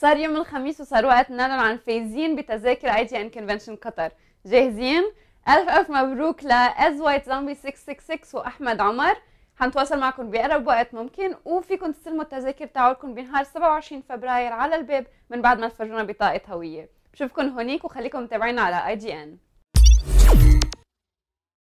صار يوم الخميس وصار وقت نعلن عن فايزين بتذاكر اي جي ان كونفنشن قطر جاهزين الف الف مبروك لاز وايت زومبي 666 واحمد عمر حنتواصل معكم باقرب وقت ممكن وفيكم تستلموا التذاكر تاعولكم بنهار 27 فبراير على الباب من بعد ما تفرجونا بطاقه هويه بشوفكم هونيك وخليكم متابعين على اي جي ان